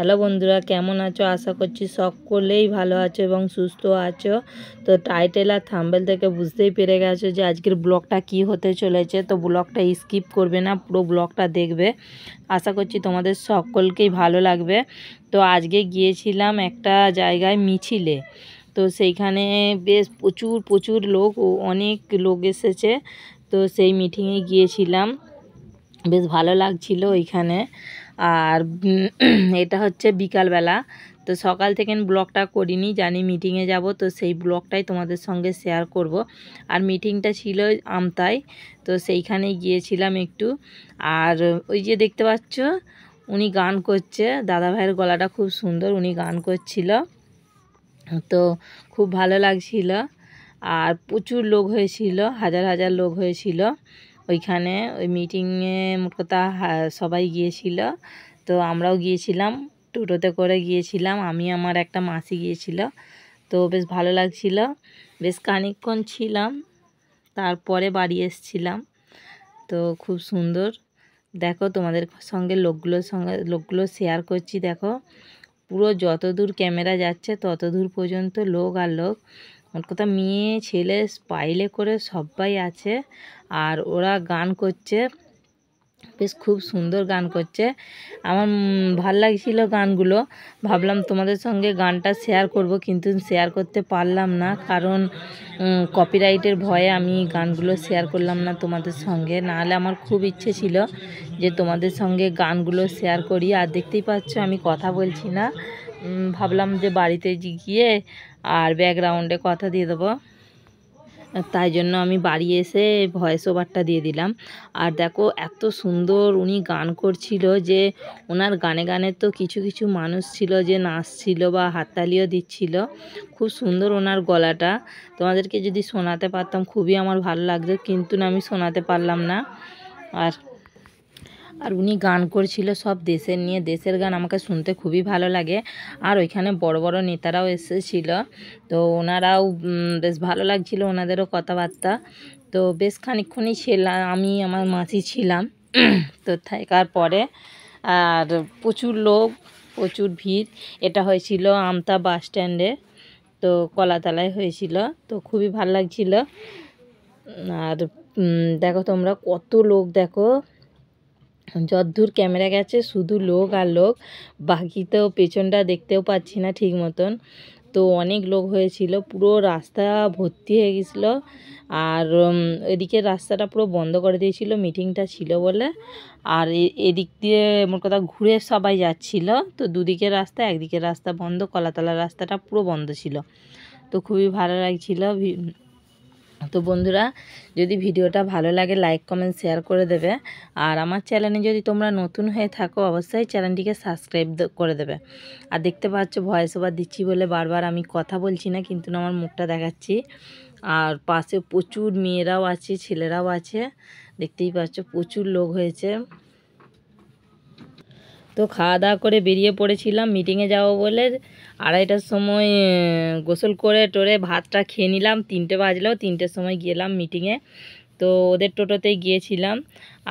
hello বন্ধুরা কেমন আছো আশা করছি সকলেই ভালো আছো এবং সুস্থ আছো তো টাইটেল আর থাম্বেল থেকে বুঝতেই পেরে গেছো যে আজকের ব্লগটা কি হতে চলেছে তো ব্লগটা স্কিপ করবে না পুরো ব্লগটা দেখবে আশা করছি তোমাদের সকলকেই ভালো লাগবে তো আজকে গিয়েছিলাম একটা জায়গায় মিছিলে তো সেইখানে বেশ প্রচুর প্রচুর লোক অনেক লোক এসেছে তো সেই মিটিংয়ে গিয়েছিলাম বেশ ভালো লাগছিল ওইখানে আর এটা হচ্ছে বিকালবেলা তো সকাল থেকে ব্লগটা করিনি জানি মিটিংয়ে যাব তো সেই ব্লগটাই তোমাদের সঙ্গে শেয়ার করব আর মিটিংটা ছিল আমতায় তো সেইখানে গিয়েছিলাম একটু আর ওই যে দেখতে পাচ্ছ উনি গান করছে দাদা ভাইয়ের গলাটা খুব সুন্দর উনি গান করছিল তো খুব ভালো লাগছিল আর প্রচুর লোক হয়েছিল হাজার হাজার লোক হয়েছিল ওইখানে ওই মিটিংয়ে কথা সবাই গিয়েছিল তো আমরাও গিয়েছিলাম টোটোতে করে গিয়েছিলাম আমি আমার একটা মাসি গিয়েছিল তো বেশ ভালো লাগছিল বেশ খানিকক্ষণ ছিলাম তারপরে বাড়ি এসছিলাম তো খুব সুন্দর দেখো তোমাদের সঙ্গে লোকগুলোর সঙ্গে লোকগুলো শেয়ার করছি দেখো পুরো যত দূর ক্যামেরা যাচ্ছে তত দূর পর্যন্ত লোক আর লোক মোট কথা মেয়ে ছেলে পাইলে করে সবাই আছে আর ওরা গান করছে বেশ খুব সুন্দর গান করছে আমার ভাল লাগছিল গানগুলো ভাবলাম তোমাদের সঙ্গে গানটা শেয়ার করব কিন্তু শেয়ার করতে পারলাম না কারণ কপিরাইটের ভয়ে আমি গানগুলো শেয়ার করলাম না তোমাদের সঙ্গে নাহলে আমার খুব ইচ্ছে ছিল যে তোমাদের সঙ্গে গানগুলো শেয়ার করি আর দেখতেই পাচ্ছ আমি কথা বলছি না ভাবলাম যে বাড়িতে গিয়ে আর ব্যাকগ্রাউন্ডে কথা দিয়ে দেবো তাই জন্য আমি বাড়ি এসে ভয়েস ওভারটা দিয়ে দিলাম আর দেখো এত সুন্দর উনি গান করছিল যে ওনার গানে গানে তো কিছু কিছু মানুষ ছিল যে নাচছিল বা হাততালিও দিচ্ছিল খুব সুন্দর ওনার গলাটা তোমাদেরকে যদি শোনাতে পারতাম খুবই আমার ভালো লাগতো কিন্তু না আমি শোনাতে পারলাম না আর আর উনি গান করছিল সব দেশের নিয়ে দেশের গান আমাকে শুনতে খুবই ভালো লাগে আর ওইখানে বড় বড় নেতারাও এসেছিল তো ওনারাও বেশ ভালো লাগছিল ওনাদেরও কথাবার্তা তো বেশ খানিক্ষণই ছিলাম আমি আমার মাসি ছিলাম তো থাকার পরে আর প্রচুর লোক প্রচুর ভিড় এটা হয়েছিল আমতা বাস স্ট্যান্ডে তো কলাতলায় হয়েছিল তো খুবই ভাল লাগছিল আর দেখো তোমরা কত লোক দেখো যদ্দূর ক্যামেরা গেছে শুধু লোক আর লোক বাকি তো পেছনটা দেখতেও পাচ্ছি না ঠিক মতন তো অনেক লোক হয়েছিল পুরো রাস্তা ভর্তি হয়ে গেছিল আর এদিকে রাস্তাটা পুরো বন্ধ করে দিয়েছিল মিটিংটা ছিল বলে আর এদিক দিয়ে মোট কথা ঘুরে সবাই যাচ্ছিলো তো দুদিকের রাস্তা একদিকের রাস্তা বন্ধ কলাতলা রাস্তাটা পুরো বন্ধ ছিল তো খুবই ভালো লাগছিল তো বন্ধুরা যদি ভিডিওটা ভালো লাগে লাইক কমেন্ট শেয়ার করে দেবে আর আমার চ্যানেলে যদি তোমরা নতুন হয়ে থাকো অবশ্যই চ্যানেলটিকে সাবস্ক্রাইব করে দেবে আর দেখতে পাচ্ছ ভয়েস ওভার দিচ্ছি বলে বারবার আমি কথা বলছি না কিন্তু আমার মুখটা দেখাচ্ছি আর পাশে প্রচুর মেয়েরাও আছে ছেলেরাও আছে দেখতেই পাচ্ছ প্রচুর লোক হয়েছে তো খাওয়া দাওয়া করে বেরিয়ে পড়েছিলাম মিটিংয়ে যাবো বলে আড়াইটার সময় গোসল করে টোরে ভাতটা খেয়ে নিলাম তিনটে বাজলেও তিনটের সময় গেলাম মিটিংয়ে তো ওদের টোটোতেই গিয়েছিলাম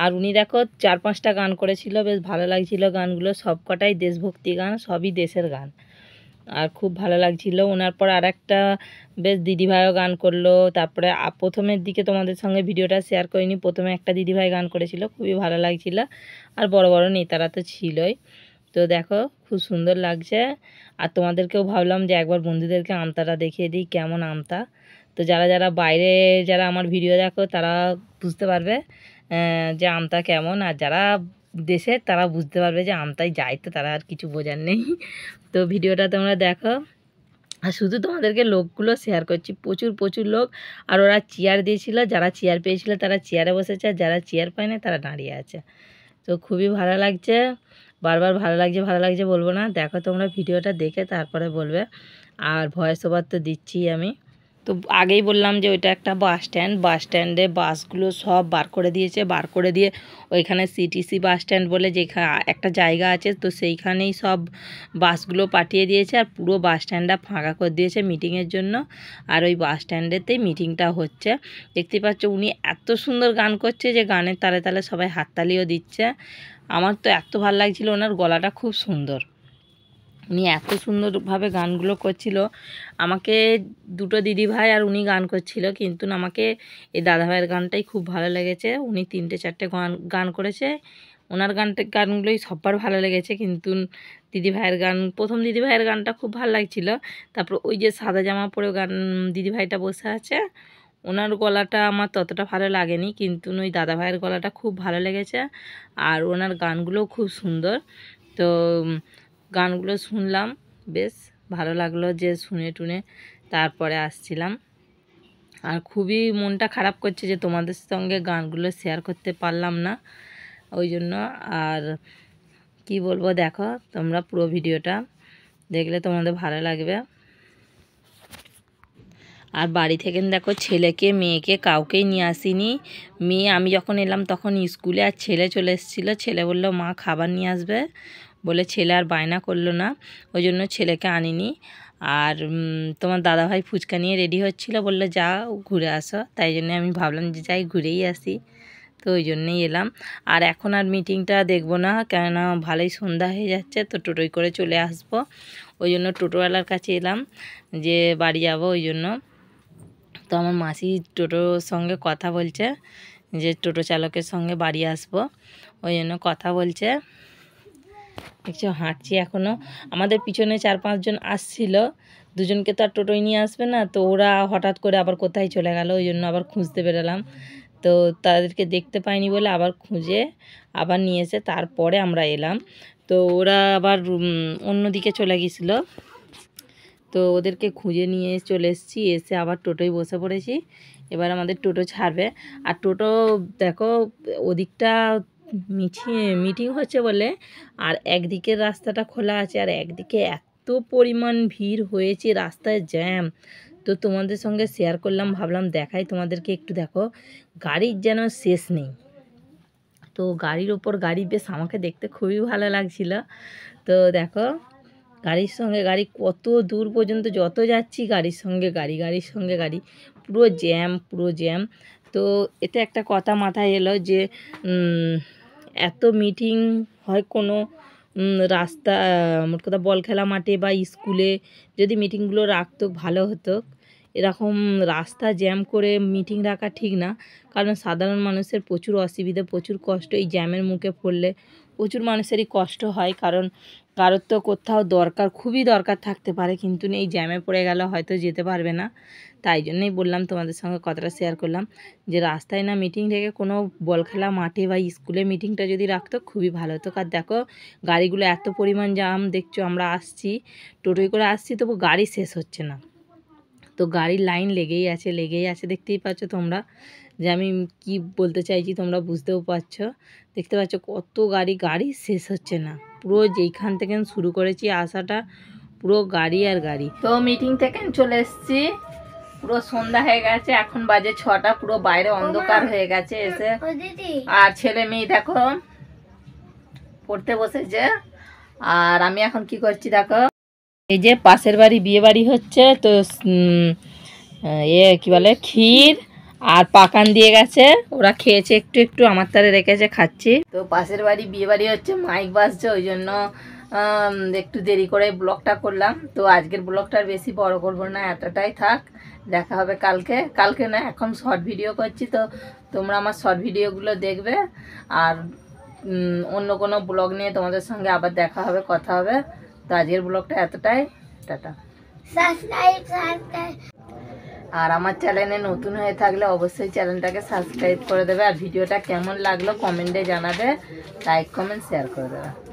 আর উনি দেখো চার পাঁচটা গান করেছিল বেশ ভালো লাগছিলো গানগুলো সব কটাই দেশভক্তি গান সবই দেশের গান আর খুব ভালো লাগছিল ওনার পর আর একটা বেশ দিদিভাইও গান করলো তারপরে প্রথমের দিকে তোমাদের সঙ্গে ভিডিওটা শেয়ার করিনি প্রথমে একটা দিদিভাই গান করেছিল খুবই ভালো লাগছিল আর বড় বড় নেতারা তো ছিলই তো দেখো খুব সুন্দর লাগছে আর তোমাদেরকেও ভাবলাম যে একবার বন্ধুদেরকে আমতাটা দেখিয়ে দিই কেমন আমতা তো যারা যারা বাইরে যারা আমার ভিডিও দেখো তারা বুঝতে পারবে যে আমতা কেমন আর যারা দেশে তারা বুঝতে পারবে যে আমতাই যাই তো তারা আর কিছু বোঝার নেই তো ভিডিওটা তোমরা দেখো আর শুধু তোমাদেরকে লোকগুলো শেয়ার করছি প্রচুর প্রচুর লোক আর ওরা চেয়ার দিয়েছিল যারা চেয়ার পেয়েছিল তারা চেয়ারে বসেছে আর যারা চেয়ার পায় না তারা দাঁড়িয়ে আছে তো খুবই ভালো লাগছে বারবার ভালো লাগছে ভালো লাগছে বলবো না দেখো তোমরা ভিডিওটা দেখে তারপরে বলবে আর ভয়েস ওভার তো দিচ্ছি আমি তো আগেই বললাম যে ওইটা একটা বাস স্ট্যান্ড বাস স্ট্যান্ডে বাসগুলো সব বার করে দিয়েছে বার করে দিয়ে ওইখানে সিটিসি বাস স্ট্যান্ড বলে যেখানে একটা জায়গা আছে তো সেইখানেই সব বাসগুলো পাঠিয়ে দিয়েছে আর পুরো বাস স্ট্যান্ডটা ফাঁকা করে দিয়েছে মিটিংয়ের জন্য আর ওই বাস স্ট্যান্ডেতেই মিটিংটা হচ্ছে দেখতে পাচ্ছ উনি এত সুন্দর গান করছে যে গানের তালে তালে সবাই হাততালিও দিচ্ছে আমার তো এত ভাল লাগছিল ওনার গলাটা খুব সুন্দর উনি এত সুন্দরভাবে গানগুলো করছিল আমাকে দুটো দিদি ভাই আর উনি গান করছিল কিন্তু আমাকে এই দাদাভাইয়ের গানটাই খুব ভালো লেগেছে উনি তিনটে চারটে গান গান করেছে ওনার গানটা গানগুলোই সবার ভালো লেগেছে কিন্তু দিদি ভাইয়ের গান প্রথম দিদি ভাইয়ের গানটা খুব ভালো লাগছিল তারপর ওই যে সাদা জামা পরে গান দিদি ভাইটা বসে আছে ওনার গলাটা আমার ততটা ভালো লাগেনি কিন্তু ওই দাদা ভাইয়ের গলাটা খুব ভালো লেগেছে আর ওনার গানগুলোও খুব সুন্দর তো গানগুলো শুনলাম বেশ ভালো লাগলো যে শুনে টুনে তারপরে আসছিলাম আর খুবই মনটা খারাপ করছে যে তোমাদের সঙ্গে গানগুলো শেয়ার করতে পারলাম না ওই জন্য আর কি বলবো দেখো তোমরা পুরো ভিডিওটা দেখলে তোমাদের ভালো লাগবে আর বাড়ি থেকে দেখো ছেলেকে মেয়েকে কাউকেই নিয়ে আসিনি মেয়ে আমি যখন এলাম তখন স্কুলে আর ছেলে চলে এসেছিলো ছেলে বললো মা খাবার নিয়ে আসবে বলে ছেলে আর বায়না করলো না ওই জন্য ছেলেকে আনিনি আর তোমার দাদাভাই ফুচকা নিয়ে রেডি হচ্ছিল বললো যা ঘুরে আসো তাই জন্য আমি ভাবলাম যে যাই ঘুরেই আসি তো ওই জন্যেই এলাম আর এখন আর মিটিংটা দেখবো না কেননা ভালোই সন্ধ্যা হয়ে যাচ্ছে তো টোটোই করে চলে আসব ওই জন্য টোটোওয়ালার কাছে এলাম যে বাড়ি যাব ওই জন্য তো আমার মাসি টোটোর সঙ্গে কথা বলছে যে টোটো চালকের সঙ্গে বাড়ি আসব ওই জন্য কথা বলছে দেখছো হাঁটছি এখনও আমাদের পিছনে চার পাঁচজন আসছিল দুজনকে তো আর টোটোয় নিয়ে আসবে না তো ওরা হঠাৎ করে আবার কোথায় চলে গেল ওই জন্য আবার খুঁজতে বেরোলাম তো তাদেরকে দেখতে পাইনি বলে আবার খুঁজে আবার নিয়ে এসে তারপরে আমরা এলাম তো ওরা আবার অন্যদিকে চলে গেছিলো তো ওদেরকে খুঁজে নিয়ে চলে এসেছি এসে আবার টোটোয় বসে পড়েছি এবার আমাদের টোটো ছাড়বে আর টোটো দেখো ওদিকটা মিটিং হচ্ছে বলে আর একদিকের রাস্তাটা খোলা আছে আর একদিকে এত পরিমাণ ভিড় হয়েছে রাস্তায় জ্যাম তো তোমাদের সঙ্গে শেয়ার করলাম ভাবলাম দেখাই তোমাদেরকে একটু দেখো গাড়ির যেন শেষ নেই তো গাড়ির ওপর গাড়ি বেশ আমাকে দেখতে খুবই ভালো লাগছিল তো দেখো গাড়ির সঙ্গে গাড়ি কত দূর পর্যন্ত যত যাচ্ছি গাড়ির সঙ্গে গাড়ি গাড়ির সঙ্গে গাড়ি পুরো জ্যাম পুরো জ্যাম তো এটা একটা কথা মাথায় এলো যে এত মিটিং হয় কোনো রাস্তা মোট কথা বল খেলা মাঠে বা স্কুলে যদি মিটিংগুলো রাখতো ভালো হতো এরকম রাস্তা জ্যাম করে মিটিং রাখা ঠিক না কারণ সাধারণ মানুষের প্রচুর অসুবিধা প্রচুর কষ্ট এই জ্যামের মুখে পড়লে প্রচুর মানুষেরই কষ্ট হয় কারণ কারোর তো কোথাও দরকার খুবই দরকার থাকতে পারে কিন্তু এই জ্যামে পড়ে গেলে হয়তো যেতে পারবে না তাই জন্যই বললাম তোমাদের সঙ্গে কথাটা শেয়ার করলাম যে রাস্তায় না মিটিং রেখে কোনো বল খেলা মাঠে বা স্কুলে মিটিংটা যদি রাখতো খুবই ভালো হতো কার দেখো গাড়িগুলো এত পরিমাণ জাম দেখছো আমরা আসছি টোটোয় করে আসছি তবু গাড়ি শেষ হচ্ছে না তো গাড়ির লাইন লেগেই আছে লেগেই আছে দেখতেই পাচ্ছ তোমরা যে আমি কি বলতে চাইছি তোমরা বুঝতেও পারছ দেখতে পাচ্ছ কত গাড়ি গাড়ি শেষ হচ্ছে না পুরো যেইখান থেকে শুরু করেছি আসাটা পুরো গাড়ি আর গাড়ি তো মিটিং থেকে চলে এসছি পুরো সন্ধ্যা হয়ে গেছে এখন বাজে ছটা পুরো বাইরে অন্ধকার হয়ে গেছে এসে আর ছেলে মেয়ে দেখো পড়তে বসেছে আর আমি এখন কি করছি দেখো এই যে পাশের বাড়ি বিয়ে বাড়ি হচ্ছে তো এ কি বলে ক্ষীর আর পাকান দিয়ে গেছে ওরা খেয়েছে একটু একটু আমার তারে রেখেছে খাচ্ছি তো পাশের বাড়ি বিয়ে বাড়ি হচ্ছে মাইক বাজছে ওই জন্য একটু দেরি করে ব্লগটা করলাম তো আজকের ব্লগটা বেশি বড় করবো না এতটাই থাক দেখা হবে কালকে কালকে না এখন শর্ট ভিডিও করছি তো তোমরা আমার শর্ট ভিডিওগুলো দেখবে আর অন্য কোনো ব্লগ নিয়ে তোমাদের সঙ্গে আবার দেখা হবে কথা হবে তো আজকের ব্লগটা এতটাই টাটা আর আমার চ্যানেলে নতুন হয়ে থাকলে অবশ্যই চ্যানেলটাকে সাবস্ক্রাইব করে দেবে আর ভিডিওটা কেমন লাগলো কমেন্টে জানাবে লাইক কমেন্ট শেয়ার করে দেবে